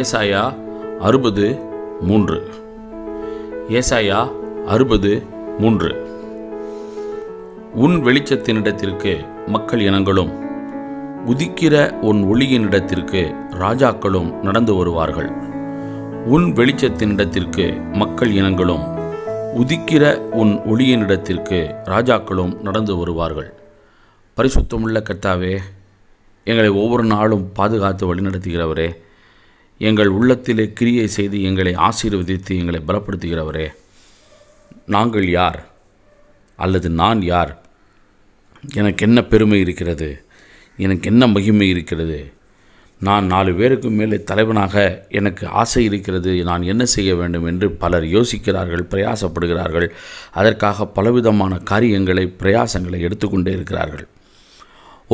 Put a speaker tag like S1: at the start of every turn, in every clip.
S1: ஏசாயா அறுபது மூன்று ஏசாயா அறுபது மூன்று உன் வெளிச்சத்தினிடத்திற்கு மக்கள் இனங்களும் உதிக்கிற உன் ஒளியினிடத்திற்கு ராஜாக்களும் நடந்து வருவார்கள் உன் வெளிச்சத்தினிடத்திற்கு மக்கள் இனங்களும் உதிக்கிற உன் ஒளியினிடத்திற்கு ராஜாக்களும் நடந்து வருவார்கள் பரிசுத்தமுள்ள கத்தாவே எங்களை ஒவ்வொரு நாளும் பாதுகாத்து வழிநடத்துகிறவரே எங்கள் உள்ளத்திலே கிரியை செய்து எங்களை ஆசீர்வதித்து எங்களை பலப்படுத்துகிறவரே நாங்கள் யார் அல்லது நான் யார் எனக்கு என்ன பெருமை இருக்கிறது எனக்கு என்ன மகிமை இருக்கிறது நான் நாலு பேருக்கு மேலே தலைவனாக எனக்கு ஆசை இருக்கிறது நான் என்ன செய்ய வேண்டும் என்று பலர் யோசிக்கிறார்கள் பிரயாசப்படுகிறார்கள் அதற்காக பலவிதமான காரியங்களை பிரயாசங்களை எடுத்துக்கொண்டே இருக்கிறார்கள்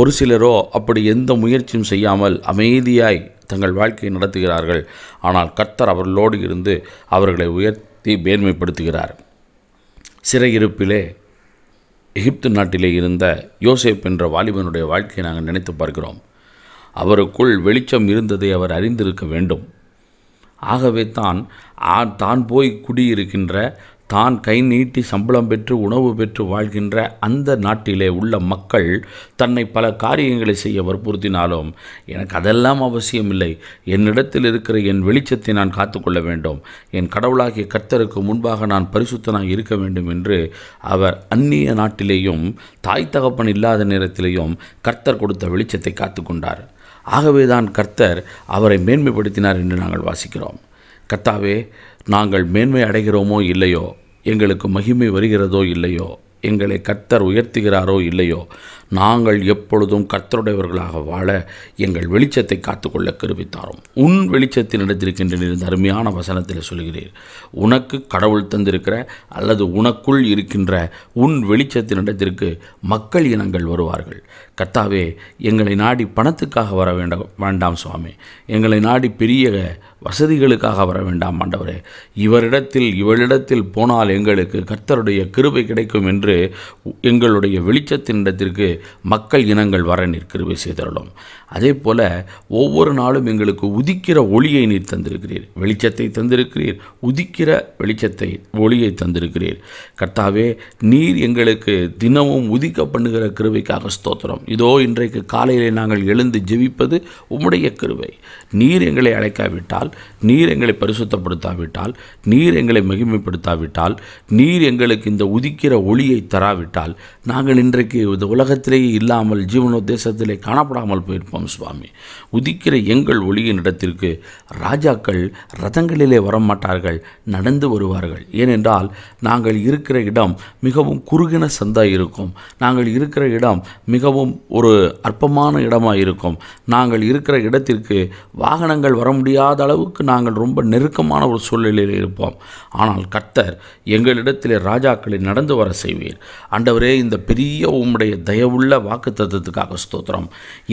S1: ஒரு சிலரோ அப்படி எந்த முயற்சியும் செய்யாமல் அமைதியாய் தங்கள் வாழ்க்கையை நடத்துகிறார்கள் ஆனால் கர்த்தர் அவர்களோடு இருந்து அவர்களை உயர்த்தி மேன்மைப்படுத்துகிறார் சிறையிருப்பிலே எகிப்து நாட்டிலே இருந்த யோசேப் என்ற வாலிபனுடைய வாழ்க்கையை நாங்கள் நினைத்து பார்க்கிறோம் அவருக்குள் வெளிச்சம் இருந்ததை அவர் அறிந்திருக்க வேண்டும் ஆகவே தான் தான் போய் குடியிருக்கின்ற தான் கை நீட்டி சம்பளம் பெற்று உணவு பெற்று வாழ்கின்ற அந்த நாட்டிலே உள்ள மக்கள் தன்னை பல காரியங்களை செய்ய வற்புறுத்தினாலும் எனக்கு அதெல்லாம் அவசியம் இல்லை என்னிடத்தில் இருக்கிற என் வெளிச்சத்தை நான் காத்துக்கொள்ள வேண்டும் என் கடவுளாகிய கர்த்தருக்கு முன்பாக நான் பரிசுத்தனாக இருக்க வேண்டும் என்று அவர் அந்நிய நாட்டிலேயும் தாய் தகப்பன் இல்லாத நேரத்திலேயும் கர்த்தர் கொடுத்த வெளிச்சத்தை காத்து கொண்டார் ஆகவேதான் கர்த்தர் அவரை மேன்மைப்படுத்தினார் என்று நாங்கள் வாசிக்கிறோம் கத்தாவே நாங்கள் மேன்மை அடைகிறோமோ இல்லையோ எங்களுக்கு மகிமை வருகிறதோ இல்லையோ எங்களை கத்தர் உயர்த்துகிறாரோ இல்லையோ நாங்கள் எப்பொழுதும் கர்த்தருடையவர்களாக வாழ எங்கள் வெளிச்சத்தை காத்துக்கொள்ள கருவித்தாரோம் உன் வெளிச்சத்தில் நடத்திருக்கின்றன இந்த அருமையான வசனத்தில் சொல்கிறீர் உனக்கு கடவுள் தந்திருக்கிற அல்லது உனக்குள் இருக்கின்ற உன் வெளிச்சத்தில் நடத்திற்கு மக்கள் இனங்கள் வருவார்கள் கர்த்தாவே எங்களை நாடி பணத்துக்காக வர வேண்ட வேண்டாம் சுவாமி எங்களை நாடி பெரிய வசதிகளுக்காக வர வேண்டாம் ஆண்டவரே இவரிடத்தில் இவளிடத்தில் போனால் எங்களுக்கு கர்த்தருடைய கிருபை கிடைக்கும் என்று எங்களுடைய வெளிச்சத்தின் இடத்திற்கு மக்கள் இனங்கள் வர நிற்கிருவை செய்தருளும் அதே போல் ஒவ்வொரு நாளும் எங்களுக்கு உதிக்கிற ஒளியை நீர் தந்திருக்கிறீர் வெளிச்சத்தை தந்திருக்கிறீர் உதிக்கிற வெளிச்சத்தை ஒளியை தந்திருக்கிறீர் கர்த்தாவே நீர் எங்களுக்கு தினமும் உதிக்க பண்ணுகிற கிருவைக்காக ஸ்தோத்திரம் இதோ இன்றைக்கு காலையிலே நாங்கள் எழுந்து ஜெபிப்பது உம்முடைய கிருவை நீர் எங்களை அழைக்காவிட்டால் நீர் எங்களை பரிசுத்தப்படுத்தாவிட்டால் நீர் எங்களை மகிமைப்படுத்தாவிட்டால் நீர் எங்களுக்கு இந்த உதிக்கிற ஒளியை தராவிட்டால் நாங்கள் இன்றைக்கு இந்த உலகத்தில் இடத்திலேயே இல்லாமல் ஜீவனோத்தேசத்திலே காணப்படாமல் போயிருப்போம் சுவாமி உதிக்கிற எங்கள் ஒளியின் இடத்திற்கு ராஜாக்கள் ரதங்களிலே வரமாட்டார்கள் நடந்து வருவார்கள் ஏனென்றால் நாங்கள் இருக்கிற இடம் மிகவும் குறுகின சந்தா இருக்கும் நாங்கள் இருக்கிற இடம் மிகவும் ஒரு அற்பமான இடமாக இருக்கும் நாங்கள் இருக்கிற இடத்திற்கு வாகனங்கள் வர முடியாத அளவுக்கு நாங்கள் ரொம்ப நெருக்கமான ஒரு சூழ்நிலையில் இருப்போம் ஆனால் கர்த்தர் எங்களிடத்திலே ராஜாக்களை நடந்து வர செய்வீர் அண்டவரே இந்த பெரிய உம்முடைய தயவு உள்ள வாக்குத்தத்துக்காக ஸ்தோத்திரம்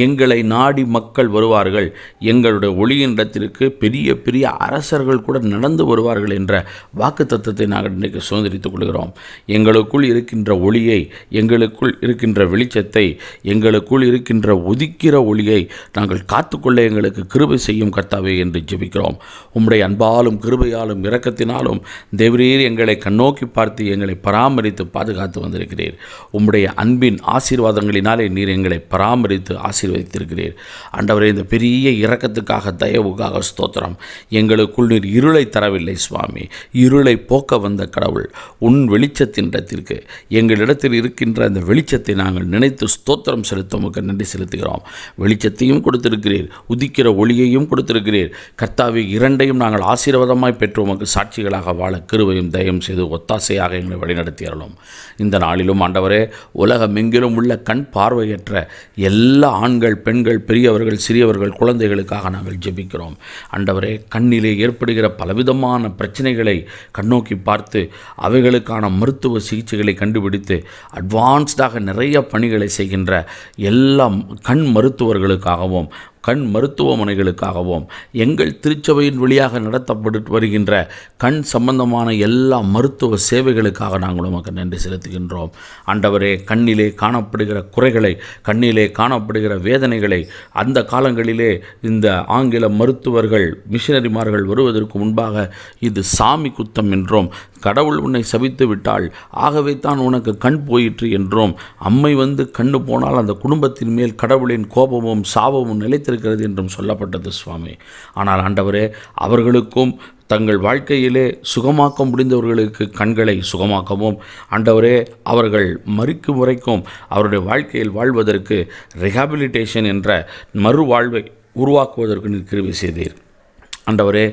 S1: எங்களை நாடி மக்கள் வருவார்கள் எங்களுடைய ஒளியின் இடத்திற்கு பெரிய பெரிய அரசர்கள் கூட நடந்து வருவார்கள் என்ற வாக்குத்தத்தை நாங்கள் இன்றைக்கு சுதந்திரித்துக் கொள்கிறோம் எங்களுக்குள் இருக்கின்ற ஒளியை எங்களுக்குள் இருக்கின்ற வெளிச்சத்தை எங்களுக்குள் இருக்கின்ற ஒதுக்கிற ஒளியை நாங்கள் காத்துக்கொள்ள எங்களுக்கு கிருபை செய்யும் கர்த்தாவே என்று ஜெபிக்கிறோம் உம்முடைய அன்பாலும் கிருபையாலும் இரக்கத்தினாலும் தேவரீர் எங்களை கண்ணோக்கி பார்த்து எங்களை பராமரித்து பாதுகாத்து வந்திருக்கிறீர் உம்முடைய அன்பின் ஆசீர்வாத ஆசீர்வாதங்களினாலே நீர் எங்களை பராமரித்து ஆசீர்வதித்திருக்கிறீர் அண்டவரே இந்த பெரிய இரக்கத்துக்காக தயவுக்காக ஸ்தோத்திரம் எங்களுக்குள் நீர் இருளை தரவில்லை சுவாமி இருளை போக்க வந்த கடவுள் உன் வெளிச்சத்தின் இடத்திற்கு எங்களிடத்தில் இருக்கின்ற அந்த வெளிச்சத்தை நாங்கள் நினைத்து ஸ்தோத்திரம் செலுத்த நன்றி செலுத்துகிறோம் வெளிச்சத்தையும் கொடுத்திருக்கிறீர் உதிக்கிற ஒளியையும் கொடுத்திருக்கிறீர் கர்த்தாவை இரண்டையும் நாங்கள் ஆசீர்வாதமாய் பெற்று உமக்கு சாட்சிகளாக வாழ கிருவையும் தயம் செய்து ஒத்தாசையாக எங்களை வழிநடத்தி இந்த நாளிலும் ஆண்டவரே உலகமெங்கிலும் உள்ள கண் பார்வையற்ற எல்லா ஆண்கள் பெண்கள் பெரியவர்கள் சிறியவர்கள் குழந்தைகளுக்காக நாங்கள் ஜெபிக்கிறோம் அண்டவரே கண்ணிலே ஏற்படுகிற பலவிதமான பிரச்சனைகளை கண்ணோக்கி பார்த்து அவைகளுக்கான மருத்துவ சிகிச்சைகளை கண்டுபிடித்து அட்வான்ஸ்டாக நிறைய பணிகளை செய்கின்ற எல்லா கண் மருத்துவர்களுக்காகவும் கண் மருத்துவமனைகளுக்காகவும் எங்கள் திருச்சபையின் வழியாக நடத்தப்பட்டு வருகின்ற கண் சம்பந்தமான எல்லா மருத்துவ சேவைகளுக்காக நாங்கள் உமக்கு நன்றி செலுத்துகின்றோம் அண்டவரே கண்ணிலே காணப்படுகிற குறைகளை கண்ணிலே காணப்படுகிற வேதனைகளை அந்த காலங்களிலே இந்த ஆங்கில மருத்துவர்கள் மிஷினரிமார்கள் வருவதற்கு முன்பாக இது சாமி குத்தம் என்றும் கடவுள் உன்னை சபித்து விட்டால் ஆகவே தான் உனக்கு கண் போயிற்று என்றும் அம்மை வந்து கண்ணு போனால் அந்த குடும்பத்தின் மேல் கடவுளின் கோபமும் சாபமும் நிலைத்திருக்க இருக்கிறது என்றும் சொல்லப்பட்டது சுவாமி ஆனால் ஆண்டவரே அவர்களுக்கும் தங்கள் வாழ்க்கையிலே சுகமாக்க முடிந்தவர்களுக்கு கண்களை சுகமாக்கவும் ஆண்டவரே அவர்கள் மறுக்கும் முறைக்கும் அவருடைய வாழ்க்கையில் வாழ்வதற்கு ரிஹாபிலிட்டேஷன் என்ற மறுவாழ்வை உருவாக்குவதற்கு நிற்கிருவி செய்தீர் ஆண்டவரே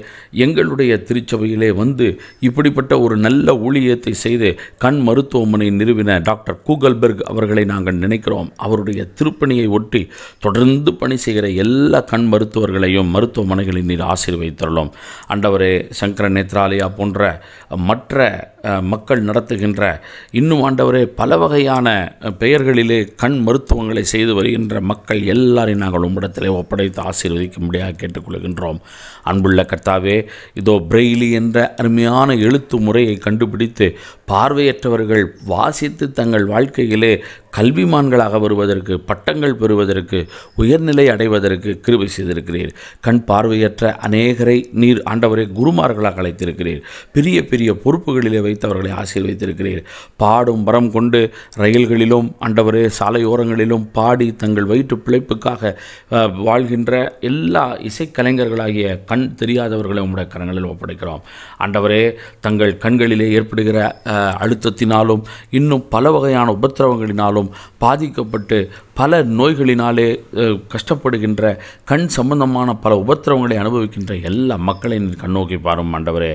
S1: எங்களுடைய திருச்சபையிலே வந்து இப்படிப்பட்ட ஒரு நல்ல ஊழியத்தை செய்து கண் மருத்துவமனை நிறுவின டாக்டர் கூகல்பெர்க் அவர்களை நாங்கள் நினைக்கிறோம் அவருடைய திருப்பணியை ஒட்டி தொடர்ந்து பணி செய்கிற எல்லா கண் மருத்துவர்களையும் மருத்துவமனைகளின் நீர் ஆசீர்வதித்துள்ளோம் ஆண்டவரே சங்கர நேத்ராலயா போன்ற மற்ற மக்கள் நடத்துகின்ற இன்னும் ஆண்டவரே பல வகையான பெயர்களிலே கண் மருத்துவங்களை செய்து வருகின்ற மக்கள் எல்லாரையும் நாங்கள் உம்மிடத்திலே ஒப்படைத்து ஆசீர்வதிக்கும்படியாக கேட்டுக்கொள்கின்றோம் அன்புள்ள கர்த்தாவே இதோ பிரெய்லி என்ற அருமையான எழுத்து முறையை கண்டுபிடித்து பார்வையற்றவர்கள் வாசித்து தங்கள் வாழ்க்கையிலே கல்விமான்களாக வருவதற்கு பட்டங்கள் பெறுவதற்கு உயர்நிலை அடைவதற்கு கிருபை செய்திருக்கிறீர் கண் பார்வையற்ற அநேகரை நீர் ஆண்டவரை குருமார்களாக அழைத்திருக்கிறீர் பெரிய பெரிய பொறுப்புகளிலே வைத்து அவர்களை ஆசீர்வைத்திருக்கிறீர் பாடும் வரம் கொண்டு ரயில்களிலும் ஆண்டவரே சாலையோரங்களிலும் பாடி தங்கள் வயிற்று பிழைப்புக்காக வாழ்கின்ற எல்லா இசைக்கலைஞர்களாகிய கண் தெரியாதவர்களை உங்களுடைய கரங்களில் ஒப்படைக்கிறோம் ஆண்டவரே தங்கள் கண்களிலே ஏற்படுகிற அழுத்தத்தினாலும் இன்னும் பல வகையான உபத்திரவங்களினாலும் பாதிக்கப்பட்டு பல நோய்களினாலே கஷ்டப்படுகின்ற கண் சம்பந்தமான பல உபத்திரவங்களை அனுபவிக்கின்ற எல்லா மக்களையும் கண்ணோக்கி பாரும் ஆண்டவரே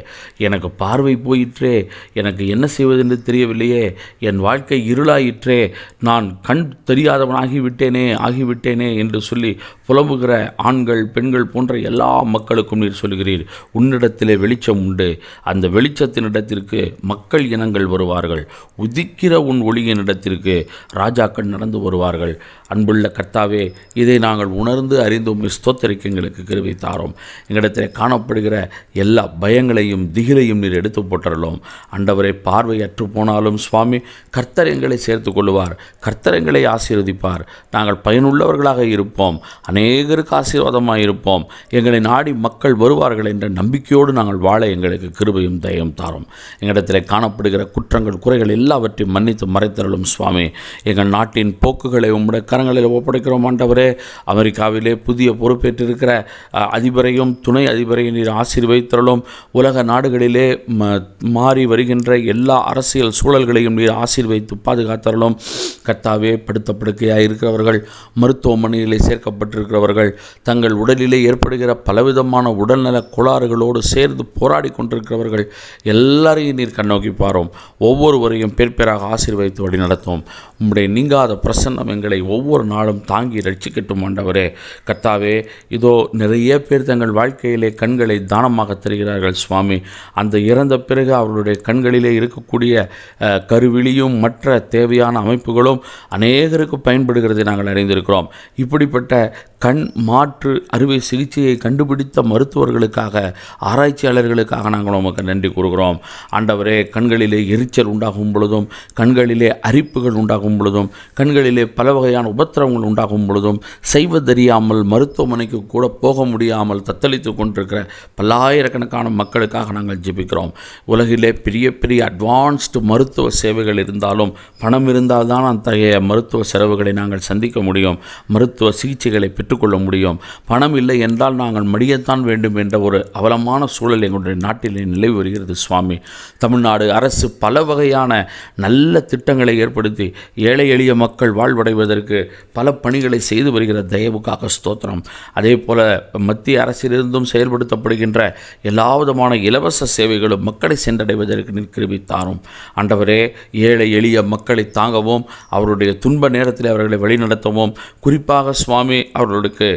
S1: எனக்கு பார்வை போயிற்றே எனக்கு என்ன செய்வதென்று தெரியவில்லையே என் வாழ்க்கை இருளாயிற்றே நான் கண் தெரியாதவனாகிவிட்டேனே ஆகிவிட்டேனே என்று சொல்லி புலம்புகிற ஆண்கள் பெண்கள் போன்ற எல்லா மக்களுக்கும் நீர் சொல்கிறீர் உன்னிடத்திலே வெளிச்சம் உண்டு அந்த வெளிச்சத்தினிடத்திற்கு மக்கள் இனங்கள் வருவார்கள் உதிக்கிற உன் ஒளியின் இடத்திற்கு ராஜாக்கள் நடந்து வருவார்கள் அன்புள்ள கர்த்தாவே இதை நாங்கள் உணர்ந்து அறிந்தும் ஸ்தோத்திரிக்க எங்களுக்கு கிருவி தாரோம் எங்களிடத்தில் காணப்படுகிற எல்லா பயங்களையும் திகிலையும் நீர் எடுத்து போட்டுள்ளோம் அண்டவரை பார்வை போனாலும் சுவாமி கர்த்தர் எங்களை சேர்த்து கொள்வார் கர்த்தர் எங்களை ஆசீர்வதிப்பார் நாங்கள் பயனுள்ளவர்களாக இருப்போம் அநேகருக்கு ஆசீர்வாதமாக இருப்போம் எங்களை நாடி மக்கள் வருவார்கள் என்ற நம்பிக்கையோடு நாங்கள் வாழ எங்களுக்கு கிருபையும் தயம் தாரோம் எங்களிடத்தில் காணப்படுகிற குற்றங்கள் குறைகள் எல்லாவற்றையும் மன்னித்து மறைத்தரலும் சுவாமி எங்கள் நாட்டின் போக்குகளை உம்முட கரங்களில் ஒப்படைக்கிறோம் ஆண்டவரே அமெரிக்காவிலே புதிய பொறுப்பேற்றிருக்கிற அதிபரையும் துணை அதிபரையும் நீர் ஆசீர்வதித்தரலும் உலக நாடுகளிலே மாறி வருகின்ற எல்லா அரசியல் சூழல்களையும் நீர் ஆசீர்வதித்து பாதுகாத்தரலும் கத்தாவே படுத்த படுக்கையாக இருக்கிறவர்கள் மருத்துவமனையிலே சேர்க்கப்பட்டிருக்கிறவர்கள் தங்கள் உடலிலே ஏற்படுகிற பலவிதமான உடல்நல கோளாறுகளோடு சேர்ந்து போராடி கொண்டிருக்கிறவர்கள் எல்லாரையும் நீர் கண்ணோக்கி பாரும் ஒவ்வொருவரையும் பேர் பேராக ஆசீர்வதித்து வழி நடத்தும் உம்முடைய நீங்காத பிரசன்னம் எங்களை ஒவ்வொரு நாளும் தாங்கி ரட்சிக்கட்டும் ஆண்டவரே கத்தாவே இதோ நிறைய பேர் தங்கள் வாழ்க்கையிலே கண்களை தானமாக தருகிறார்கள் சுவாமி அந்த இறந்த பிறகு அவர்களுடைய கண்களிலே இருக்கக்கூடிய கருவிழியும் மற்ற தேவையான அமைப்புகளும் அநேகருக்கு பயன்படுகிறதை நாங்கள் அறிந்திருக்கிறோம் இப்படிப்பட்ட கண் மாற்று அறுவை சிகிச்சையை கண்டுபிடித்த மருத்துவர்களுக்காக ஆராய்ச்சியாளர்களுக்காக நாங்கள் உமக்கு நன்றி கூறுகிறோம் ஆண்டவரே கண்களிலே எரிச்சல் உண்டாகும் பொழுதும் கண்களிலே அரிப்புகள் உண்டாகும் பொழுதும் கண்களிலே பல வகையான மாதிரியான உபத்திரவங்கள் உண்டாகும் பொழுதும் செய்வதறியாமல் மருத்துவமனைக்கு கூட போக முடியாமல் தத்தளித்து கொண்டிருக்கிற பல்லாயிரக்கணக்கான மக்களுக்காக நாங்கள் ஜெபிக்கிறோம் உலகிலே பெரிய பெரிய அட்வான்ஸ்டு மருத்துவ சேவைகள் இருந்தாலும் பணம் இருந்தால் தான் அத்தகைய மருத்துவ செலவுகளை நாங்கள் சந்திக்க முடியும் மருத்துவ சிகிச்சைகளை பெற்றுக்கொள்ள முடியும் பணம் இல்லை என்றால் நாங்கள் மடியத்தான் வேண்டும் என்ற ஒரு அவலமான சூழல் எங்களுடைய நாட்டிலே நிலவி வருகிறது சுவாமி தமிழ்நாடு அரசு பல வகையான நல்ல திட்டங்களை ஏற்படுத்தி ஏழை எளிய மக்கள் வாழ்வடைவதற்கு எங்களுக்கு பல பணிகளை செய்து வருகிற தயவுக்காக ஸ்தோத்திரம் அதே போல் மத்திய அரசிலிருந்தும் செயல்படுத்தப்படுகின்ற எல்லா விதமான இலவச சேவைகளும் மக்களை சென்றடைவதற்கு நிற்கிருபித்தாரும் அண்டவரே ஏழை எளிய மக்களை தாங்கவும் அவருடைய துன்ப நேரத்தில் அவர்களை வழிநடத்தவும் குறிப்பாக சுவாமி அவர்களுக்கு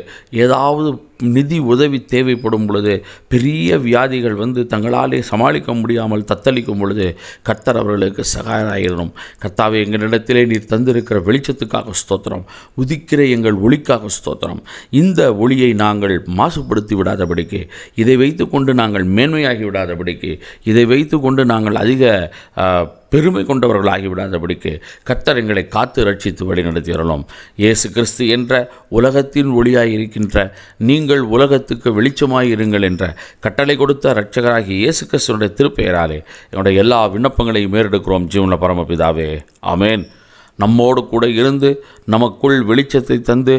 S1: ஏதாவது நிதி உதவி தேவைப்படும் பொழுது பெரிய வியாதிகள் வந்து தங்களாலே சமாளிக்க முடியாமல் தத்தளிக்கும் பொழுது கர்த்தர் அவர்களுக்கு சகாயராயிரும் கர்த்தாவை எங்களிடத்திலே நீர் தந்திருக்கிற வெளிச்சத்துக்காக ஸ்தோத்திரம் உதிக்கிற எங்கள் ஒளிக்காக ஸ்தோத்திரம் இந்த ஒளியை நாங்கள் மாசுபடுத்தி விடாதபடிக்கு இதை வைத்து கொண்டு நாங்கள் மேன்மையாகி விடாதபடிக்கு இதை வைத்து கொண்டு நாங்கள் அதிக பெருமை கொண்டவர்களாகிவிடாதபடிக்கு கத்தர் எங்களை காத்து ரட்சித்து வழி வரலாம் இயேசு கிறிஸ்து என்ற உலகத்தின் இருக்கின்ற நீங்கள் உலகத்துக்கு வெளிச்சமாயிருங்கள் என்ற கட்டளை கொடுத்த ரட்சகராகி இயேசு கிறிஸ்துவனுடைய திருப்பெயராலே என்னுடைய எல்லா விண்ணப்பங்களையும் மேறெடுக்கிறோம் ஜீவன பரமபிதாவே அமேன் நம்மோடு கூட இருந்து நமக்குள் வெளிச்சத்தை தந்து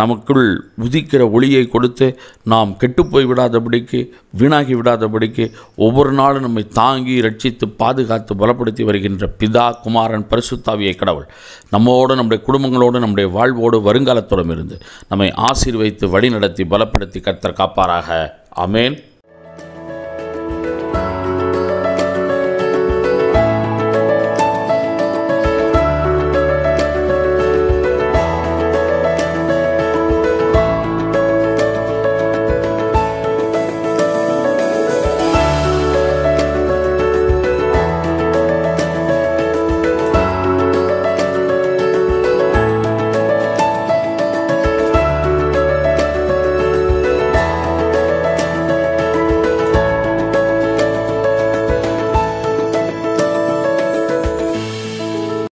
S1: நமக்குள் உதிக்கிற ஒளியை கொடுத்து நாம் கெட்டுப்போய் விடாதபடிக்கு வீணாகி விடாதபடிக்கு ஒவ்வொரு நாளும் நம்மை தாங்கி ரட்சித்து பாதுகாத்து பலப்படுத்தி வருகின்ற பிதா குமாரன் பரிசுத்தாவிய கடவுள் நம்மோடு நம்முடைய குடும்பங்களோடு நம்முடைய வாழ்வோடு வருங்காலத்துடன் இருந்து நம்மை ஆசீர்வைத்து வழிநடத்தி பலப்படுத்தி கத்தர் காப்பாராக அமேன்